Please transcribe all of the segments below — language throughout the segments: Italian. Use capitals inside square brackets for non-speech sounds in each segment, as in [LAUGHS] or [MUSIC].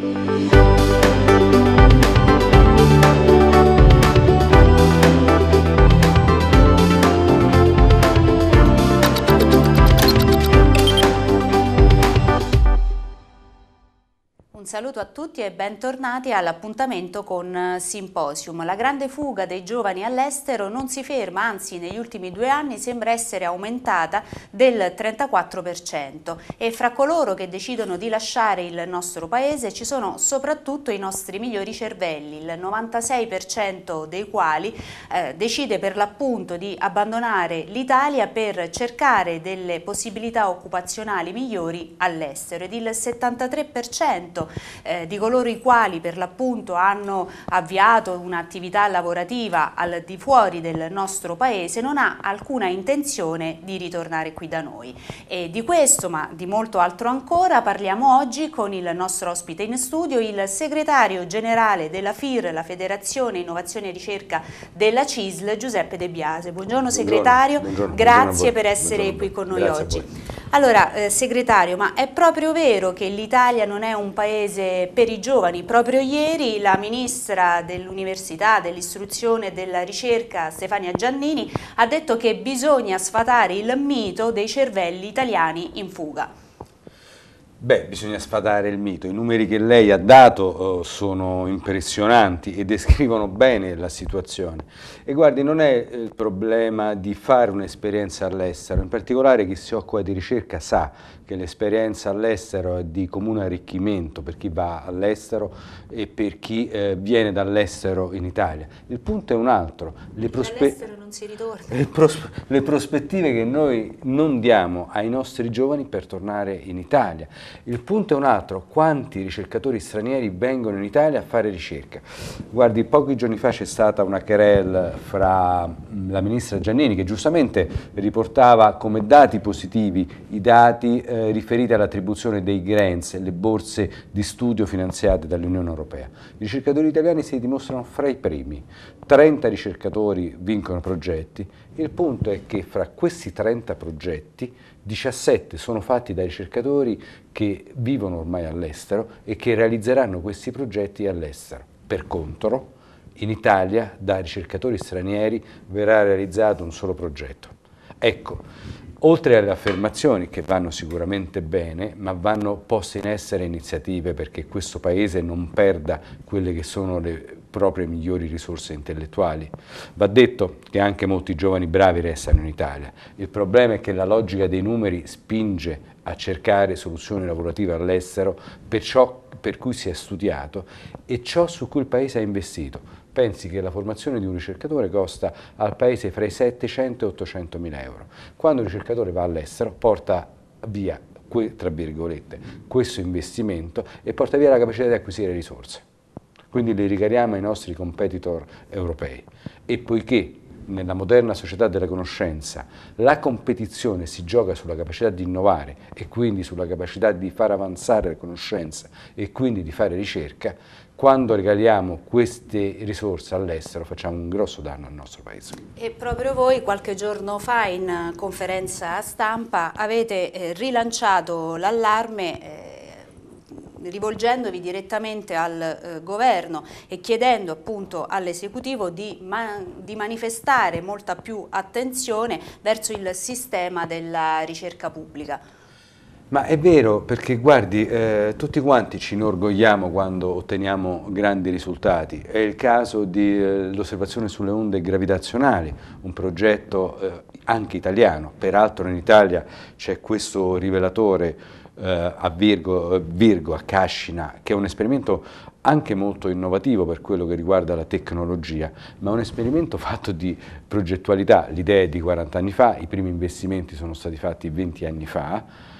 Música saluto a tutti e bentornati all'appuntamento con eh, Symposium. La grande fuga dei giovani all'estero non si ferma, anzi negli ultimi due anni sembra essere aumentata del 34% e fra coloro che decidono di lasciare il nostro paese ci sono soprattutto i nostri migliori cervelli, il 96% dei quali eh, decide per l'appunto di abbandonare l'Italia per cercare delle possibilità occupazionali migliori all'estero ed il 73% eh, di coloro i quali per l'appunto hanno avviato un'attività lavorativa al di fuori del nostro paese non ha alcuna intenzione di ritornare qui da noi. E di questo, ma di molto altro ancora, parliamo oggi con il nostro ospite in studio, il segretario generale della FIR, la Federazione Innovazione e Ricerca della CISL, Giuseppe De Biase. Buongiorno segretario, buongiorno, grazie buongiorno per essere qui con noi oggi. Allora, eh, segretario, ma è proprio vero che l'Italia non è un paese per i giovani? Proprio ieri la ministra dell'Università, dell'Istruzione e della Ricerca, Stefania Giannini, ha detto che bisogna sfatare il mito dei cervelli italiani in fuga. Beh, bisogna sfatare il mito. I numeri che lei ha dato eh, sono impressionanti e [LAUGHS] descrivono bene la situazione. E guardi, non è eh, il problema di fare un'esperienza all'estero, in particolare chi si occupa di ricerca sa che l'esperienza all'estero è di comune arricchimento per chi va all'estero e per chi eh, viene dall'estero in Italia. Il punto è un altro. Le prosperità si ritorna. Le, pros le prospettive che noi non diamo ai nostri giovani per tornare in Italia. Il punto è un altro, quanti ricercatori stranieri vengono in Italia a fare ricerca? Guardi, pochi giorni fa c'è stata una querela fra mm, la ministra Giannini che giustamente riportava come dati positivi i dati eh, riferiti all'attribuzione dei grants, le borse di studio finanziate dall'Unione Europea. I ricercatori italiani si dimostrano fra i primi. 30 ricercatori vincono progetti progetti. Il punto è che fra questi 30 progetti, 17 sono fatti da ricercatori che vivono ormai all'estero e che realizzeranno questi progetti all'estero. Per contro, in Italia, da ricercatori stranieri, verrà realizzato un solo progetto. Ecco, oltre alle affermazioni che vanno sicuramente bene, ma vanno poste in essere iniziative perché questo Paese non perda quelle che sono le proprie migliori risorse intellettuali. Va detto che anche molti giovani bravi restano in Italia. Il problema è che la logica dei numeri spinge a cercare soluzioni lavorative all'estero per ciò per cui si è studiato e ciò su cui il Paese ha investito. Pensi che la formazione di un ricercatore costa al Paese fra i 700 e 800 mila euro. Quando il ricercatore va all'estero porta via, questo investimento e porta via la capacità di acquisire risorse quindi le regaliamo ai nostri competitor europei. E poiché nella moderna società della conoscenza la competizione si gioca sulla capacità di innovare e quindi sulla capacità di far avanzare la conoscenza e quindi di fare ricerca, quando regaliamo queste risorse all'estero facciamo un grosso danno al nostro paese. E proprio voi qualche giorno fa in conferenza stampa avete eh, rilanciato l'allarme eh, rivolgendovi direttamente al eh, governo e chiedendo appunto all'esecutivo di, man di manifestare molta più attenzione verso il sistema della ricerca pubblica. Ma è vero, perché guardi, eh, tutti quanti ci inorgogliamo quando otteniamo grandi risultati. È il caso dell'osservazione eh, sulle onde gravitazionali, un progetto eh, anche italiano. Peraltro in Italia c'è questo rivelatore eh, a Virgo, Virgo, a Cascina, che è un esperimento anche molto innovativo per quello che riguarda la tecnologia, ma un esperimento fatto di progettualità, l'idea è di 40 anni fa, i primi investimenti sono stati fatti 20 anni fa,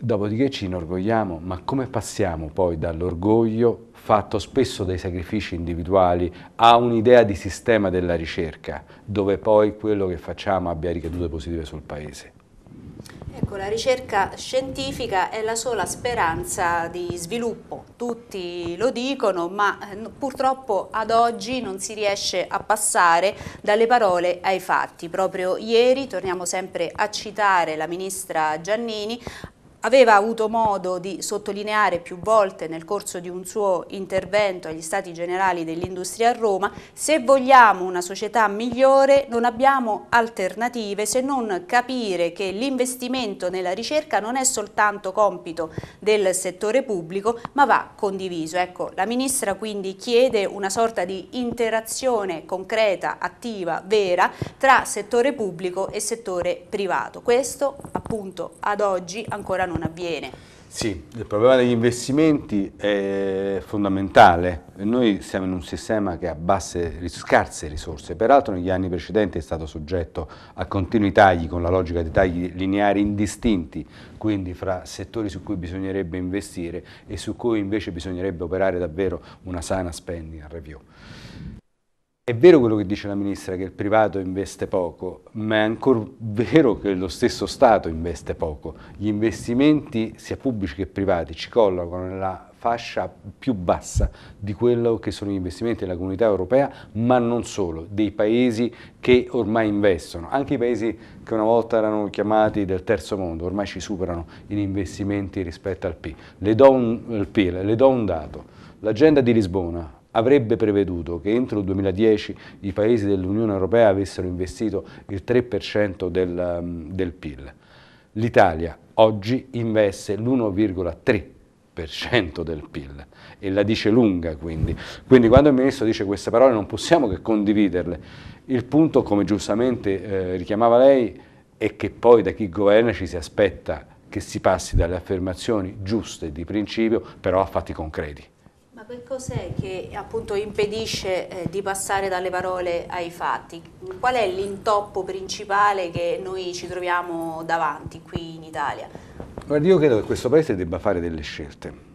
dopodiché ci inorgogliamo, ma come passiamo poi dall'orgoglio fatto spesso dai sacrifici individuali a un'idea di sistema della ricerca, dove poi quello che facciamo abbia ricadute positive sul Paese? Ecco, la ricerca scientifica è la sola speranza di sviluppo, tutti lo dicono, ma eh, purtroppo ad oggi non si riesce a passare dalle parole ai fatti. Proprio ieri, torniamo sempre a citare la ministra Giannini, aveva avuto modo di sottolineare più volte nel corso di un suo intervento agli Stati Generali dell'Industria a Roma, se vogliamo una società migliore non abbiamo alternative se non capire che l'investimento nella ricerca non è soltanto compito del settore pubblico ma va condiviso. Ecco, la Ministra quindi chiede una sorta di interazione concreta, attiva, vera tra settore pubblico e settore privato. Questo appunto ad oggi ancora non non avviene. Sì, il problema degli investimenti è fondamentale. Noi siamo in un sistema che ha basse, scarse risorse, peraltro negli anni precedenti è stato soggetto a continui tagli con la logica di tagli lineari indistinti, quindi fra settori su cui bisognerebbe investire e su cui invece bisognerebbe operare davvero una sana spending review. È vero quello che dice la Ministra, che il privato investe poco, ma è ancora vero che lo stesso Stato investe poco. Gli investimenti, sia pubblici che privati, ci collocano nella fascia più bassa di quello che sono gli investimenti della comunità europea, ma non solo, dei paesi che ormai investono. Anche i paesi che una volta erano chiamati del terzo mondo, ormai ci superano in investimenti rispetto al PIL. Le le do un dato. L'agenda di Lisbona, avrebbe preveduto che entro il 2010 i paesi dell'Unione Europea avessero investito il 3% del, um, del PIL. L'Italia oggi investe l'1,3% del PIL e la dice lunga quindi. Quindi quando il Ministro dice queste parole non possiamo che condividerle. Il punto, come giustamente eh, richiamava lei, è che poi da chi governa ci si aspetta che si passi dalle affermazioni giuste di principio però a fatti concreti. Cos'è che appunto impedisce eh, di passare dalle parole ai fatti? Qual è l'intoppo principale che noi ci troviamo davanti qui in Italia? Guardi, io credo che questo Paese debba fare delle scelte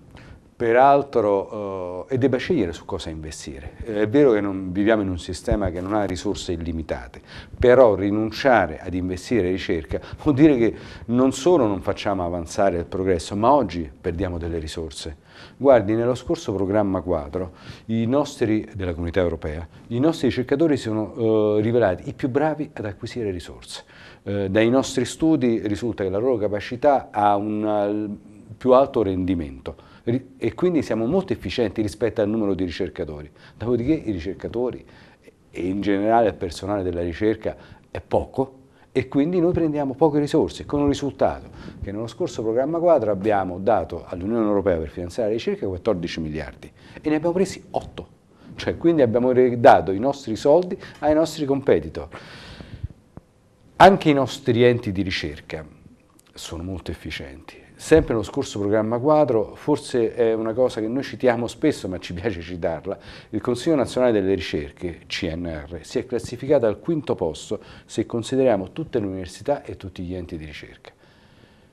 peraltro, eh, e debba scegliere su cosa investire. Eh, è vero che non, viviamo in un sistema che non ha risorse illimitate, però rinunciare ad investire in ricerca vuol dire che non solo non facciamo avanzare il progresso, ma oggi perdiamo delle risorse. Guardi, nello scorso programma quadro nostri, della comunità europea, i nostri ricercatori si sono eh, rivelati i più bravi ad acquisire risorse. Eh, dai nostri studi risulta che la loro capacità ha un più alto rendimento e quindi siamo molto efficienti rispetto al numero di ricercatori. Dopodiché i ricercatori e in generale il personale della ricerca è poco e quindi noi prendiamo poche risorse con un risultato che nello scorso programma quadro abbiamo dato all'Unione Europea per finanziare la ricerca 14 miliardi e ne abbiamo presi 8, cioè quindi abbiamo dato i nostri soldi ai nostri competitor. Anche i nostri enti di ricerca sono molto efficienti, Sempre nello scorso programma quadro, forse è una cosa che noi citiamo spesso, ma ci [LAUGHS] piace citarla, il Consiglio Nazionale delle Ricerche, CNR, si è classificato al quinto posto se consideriamo tutte le università e tutti gli enti di ricerca.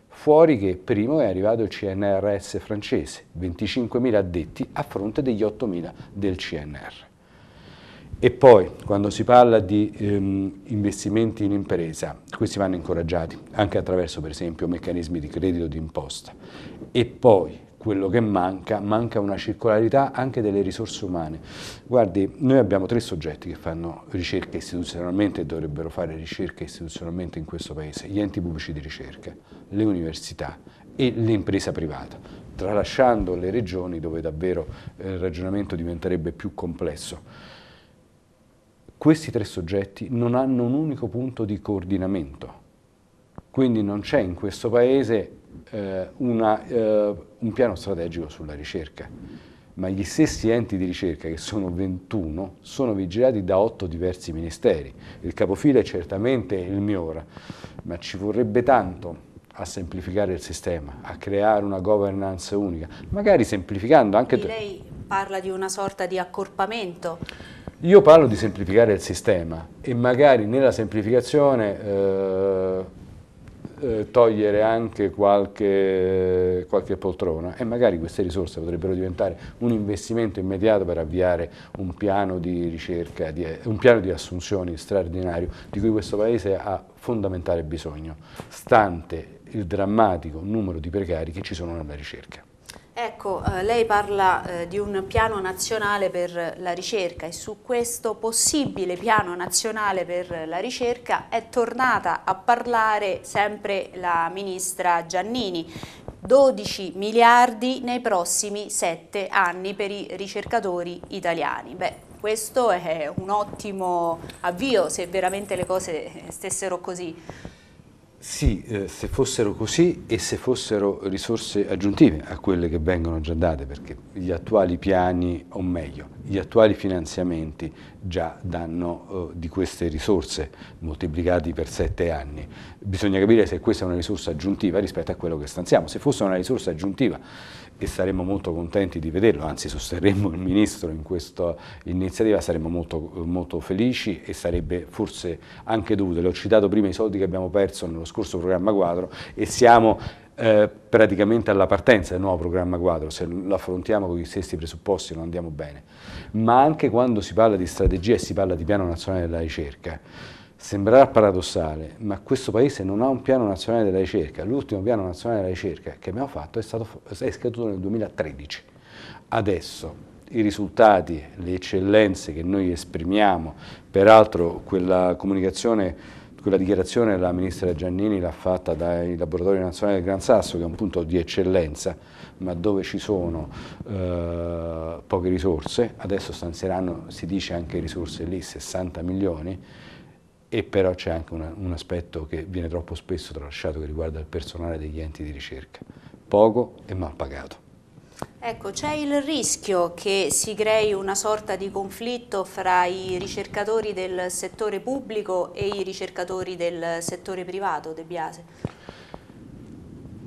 Fuori che primo è arrivato il CNRS francese, 25.000 addetti a fronte degli 8.000 del CNR. E poi, quando si parla di ehm, investimenti in impresa, questi vanno incoraggiati anche attraverso, per esempio, meccanismi di credito d'imposta. E poi, quello che manca, manca una circolarità anche delle risorse umane. Guardi, noi abbiamo tre soggetti che fanno ricerca istituzionalmente e dovrebbero fare ricerca istituzionalmente in questo Paese, gli enti pubblici di ricerca, le università e l'impresa privata, tralasciando le regioni dove davvero eh, il ragionamento diventerebbe più complesso questi tre soggetti non hanno un unico punto di coordinamento. Quindi non c'è in questo Paese eh, una, eh, un piano strategico sulla ricerca, ma gli stessi enti di ricerca, che sono 21, sono vigilati da otto diversi ministeri. Il capofila è certamente il mio ora, ma ci vorrebbe tanto a semplificare il sistema, a creare una governance unica, magari semplificando anche... Lei parla di una sorta di accorpamento io parlo di semplificare il sistema e magari nella semplificazione eh, eh, togliere anche qualche, qualche, poltrona e magari queste risorse potrebbero diventare un investimento immediato per avviare un piano di ricerca, di, un piano di assunzioni straordinario di cui questo Paese ha fondamentale bisogno, stante il drammatico numero di precari che ci sono nella ricerca. Ecco, eh, lei parla eh, di un piano nazionale per la ricerca e su questo possibile piano nazionale per la ricerca è tornata a parlare sempre la ministra Giannini. 12 miliardi nei prossimi 7 anni per i ricercatori italiani. Beh, questo è un ottimo avvio se veramente le cose eh, stessero così. Sì, eh, se fossero così e se fossero risorse aggiuntive a quelle che vengono già date, perché gli attuali piani, o meglio, gli attuali finanziamenti già danno eh, di queste risorse moltiplicati per sette anni. Bisogna capire se questa è una risorsa aggiuntiva rispetto a quello che stanziamo. Se fosse una risorsa aggiuntiva e saremmo molto contenti di vederlo, anzi sosterremmo il Ministro in questa iniziativa, saremmo molto, molto felici e sarebbe forse anche dovuto. l'ho citato prima i soldi che abbiamo perso nello scorso programma quadro e siamo eh, praticamente alla partenza del nuovo programma quadro, se lo affrontiamo con gli stessi presupposti non andiamo bene, ma anche quando si parla di strategia e si parla di piano nazionale della ricerca, sembrerà paradossale, ma questo Paese non ha un piano nazionale della ricerca, l'ultimo piano nazionale della ricerca che abbiamo fatto è, stato, è scaduto nel 2013, adesso i risultati, le eccellenze che noi esprimiamo, peraltro quella comunicazione quella dichiarazione la ministra Giannini l'ha fatta dai laboratori nazionali del Gran Sasso, che è un punto di eccellenza, ma dove ci sono eh, poche risorse, adesso stanzieranno, si dice anche risorse lì, 60 milioni, e però c'è anche una, un aspetto che viene troppo spesso tralasciato che riguarda il personale degli enti di ricerca, poco e mal pagato. Ecco, c'è il rischio che si crei una sorta di conflitto fra i ricercatori del settore pubblico e i ricercatori del settore privato, De Biase?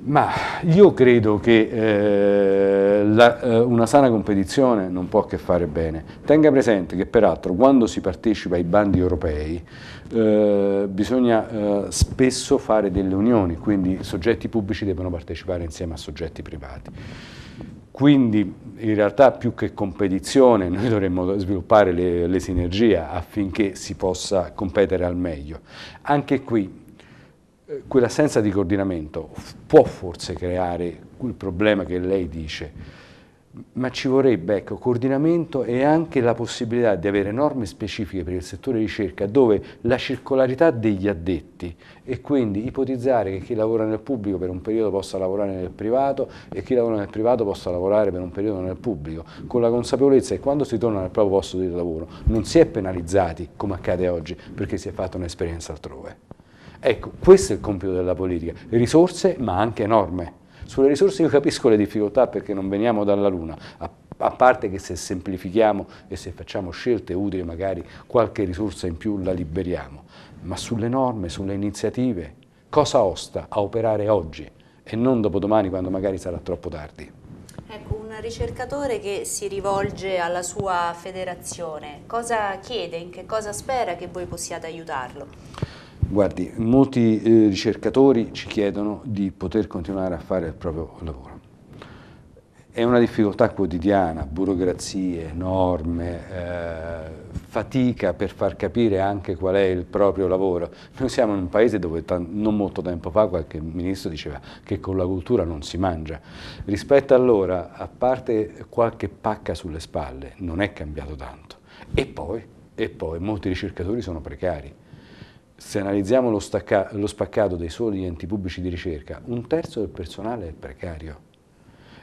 Ma io credo che eh, la, eh, una sana competizione non può che fare bene. Tenga presente che peraltro quando si partecipa ai bandi europei eh, bisogna eh, spesso fare delle unioni, quindi soggetti pubblici devono partecipare insieme a soggetti privati. Quindi in realtà più che competizione noi dovremmo sviluppare le, le sinergie affinché si possa competere al meglio. Anche qui quell'assenza di coordinamento può forse creare il problema che lei dice, ma ci vorrebbe ecco, coordinamento e anche la possibilità di avere norme specifiche per il settore ricerca dove la circolarità degli addetti e quindi ipotizzare che chi lavora nel pubblico per un periodo possa lavorare nel privato e chi lavora nel privato possa lavorare per un periodo nel pubblico, con la consapevolezza che quando si torna al proprio posto di lavoro non si è penalizzati come accade oggi perché si è fatta un'esperienza altrove. Ecco, questo è il compito della politica, risorse ma anche norme. Sulle risorse io capisco le difficoltà perché non veniamo dalla Luna, a parte che se semplifichiamo e se facciamo scelte utili magari qualche risorsa in più la liberiamo, ma sulle norme, sulle iniziative, cosa osta a operare oggi e non dopodomani quando magari sarà troppo tardi? Ecco, un ricercatore che si rivolge alla sua federazione, cosa chiede, in che cosa spera che voi possiate aiutarlo? Guardi, molti eh, ricercatori ci chiedono di poter continuare a fare il proprio lavoro. È una difficoltà quotidiana, burocrazie, norme, eh, fatica per far capire anche qual è il proprio lavoro. Noi siamo in un paese dove non molto tempo fa qualche ministro diceva che con la cultura non si mangia. Rispetto allora, a parte qualche pacca sulle spalle, non è cambiato tanto. E poi, e poi molti ricercatori sono precari se analizziamo lo, stacca, lo spaccato dei soli enti pubblici di ricerca, un terzo del personale è precario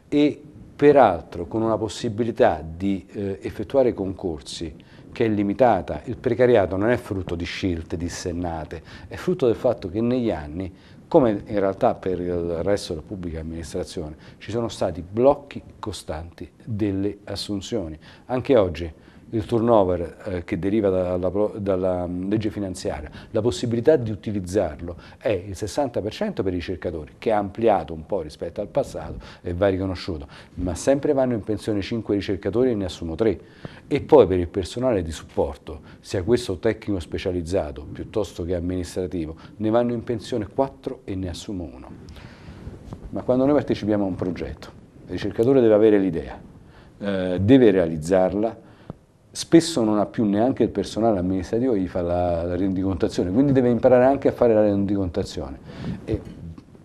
e peraltro con una possibilità di eh, effettuare concorsi che è limitata. Il precariato non è frutto di scelte dissennate, è frutto del fatto che negli anni, come in realtà per il resto della pubblica amministrazione, ci sono stati blocchi costanti delle assunzioni. Anche oggi il turnover eh, che deriva dalla, dalla, mm, legge finanziaria, la possibilità di utilizzarlo è il 60% per i ricercatori, che ha ampliato un po' rispetto al passato e va riconosciuto, ma sempre vanno in pensione 5 ricercatori e ne assumo 3. E poi per il personale di supporto, sia questo tecnico specializzato piuttosto che amministrativo, ne vanno in pensione 4 e ne assumo 1. Ma quando noi partecipiamo a un progetto, il ricercatore deve avere l'idea, eh, deve realizzarla, spesso non ha più neanche il personale amministrativo che gli fa la, la, rendicontazione, quindi deve imparare anche a fare la rendicontazione. E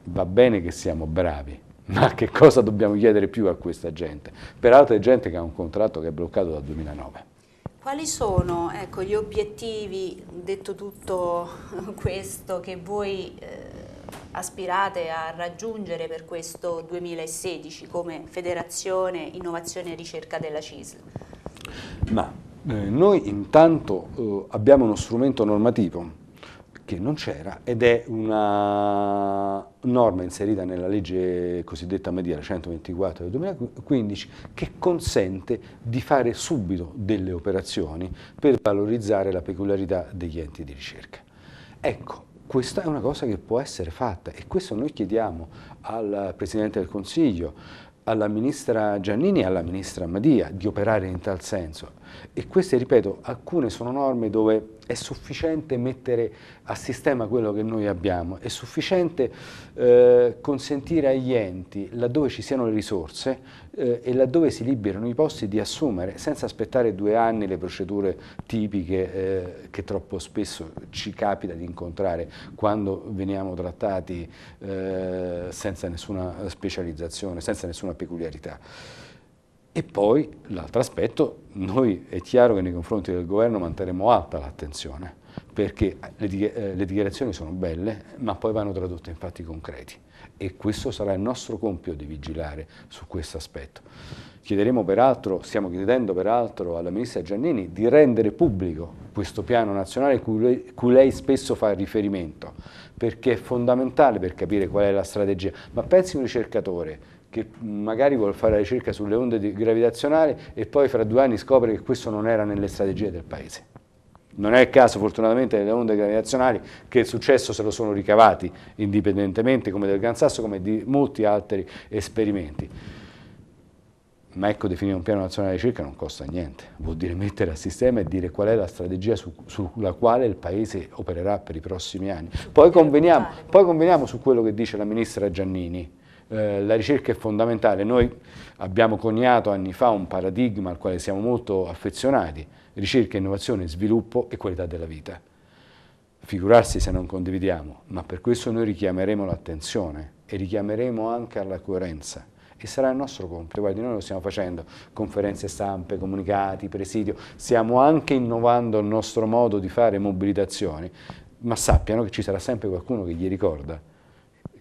va bene che siamo bravi, [LAUGHS] ma che cosa dobbiamo chiedere più a questa gente? Peraltro è gente che ha un contratto che è bloccato dal 2009. Quali sono ecco, gli obiettivi, detto tutto [LAUGHS] questo, che voi eh, aspirate a raggiungere per questo 2016 come Federazione Innovazione e Ricerca della CISL? Ma eh, noi intanto eh, abbiamo uno strumento normativo che non c'era ed è una norma inserita nella legge cosiddetta mediale 124 del 2015 che consente di fare subito delle operazioni per valorizzare la peculiarità degli enti di ricerca. Ecco, questa è una cosa che può essere fatta e questo noi chiediamo al Presidente del Consiglio, alla ministra Giannini e alla ministra Madia di operare in tal senso e queste, ripeto, alcune sono norme dove è sufficiente mettere a sistema quello che noi abbiamo, è sufficiente eh, consentire agli enti, laddove ci siano le risorse eh, e laddove si liberano i posti, di assumere senza aspettare due anni le procedure tipiche eh, che troppo spesso ci capita di incontrare quando veniamo trattati eh, senza nessuna specializzazione, senza nessuna peculiarità. E poi l'altro aspetto, noi è chiaro che nei confronti del governo manteremo alta l'attenzione, perché eh, eh, le, dichiarazioni sono belle, ma poi vanno tradotte in fatti concreti e questo sarà il nostro compito di vigilare su questo aspetto. Chiederemo peraltro, stiamo chiedendo peraltro alla Ministra Giannini di rendere pubblico questo piano nazionale cui lei, cui lei spesso fa riferimento, perché è fondamentale per capire qual è la strategia. Ma pensi un ricercatore che magari vuole fare la ricerca sulle onde gravitazionali e poi fra due anni scopre che questo non era nelle strategie del paese. Non è il caso fortunatamente delle onde gravitazionali che il successo se lo sono ricavati indipendentemente come del Gran Sasso come di molti altri esperimenti. Ma ecco definire un piano nazionale di ricerca non costa niente, vuol dire mettere a sistema e dire qual è la strategia su, sulla quale il Paese opererà per i prossimi anni. Poi conveniamo, poi conveniamo su quello che dice la Ministra Giannini, eh, la ricerca è fondamentale. Noi abbiamo coniato anni fa un paradigma al quale siamo molto affezionati, ricerca, innovazione, sviluppo e qualità della vita. Figurarsi se non condividiamo, ma per questo noi richiameremo l'attenzione e richiameremo anche alla coerenza e sarà il nostro compito. Guardi, noi lo stiamo facendo, conferenze stampe, comunicati, presidio, stiamo anche innovando il nostro modo di fare mobilitazioni, ma sappiano che ci sarà sempre qualcuno che gli ricorda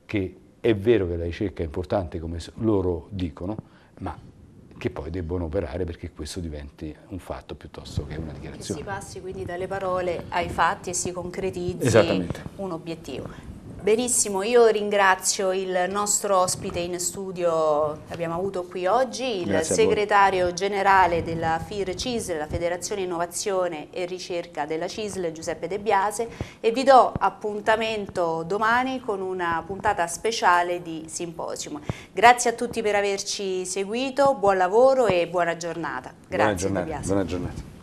che è vero che la ricerca è importante, come loro dicono, ma che poi debbono operare perché questo diventi un fatto piuttosto che una dichiarazione. Che si passi quindi dalle parole ai fatti e si concretizzi un obiettivo. Benissimo, io ringrazio il nostro ospite in studio che abbiamo avuto qui oggi, il Grazie segretario generale della FIR-CISL, la Federazione Innovazione e Ricerca della CISL, Giuseppe De Biase, e vi do appuntamento domani con una puntata speciale di Simposium. Grazie a tutti per averci seguito, buon lavoro e buona giornata. Grazie buona giornata, De Biase. Buona giornata.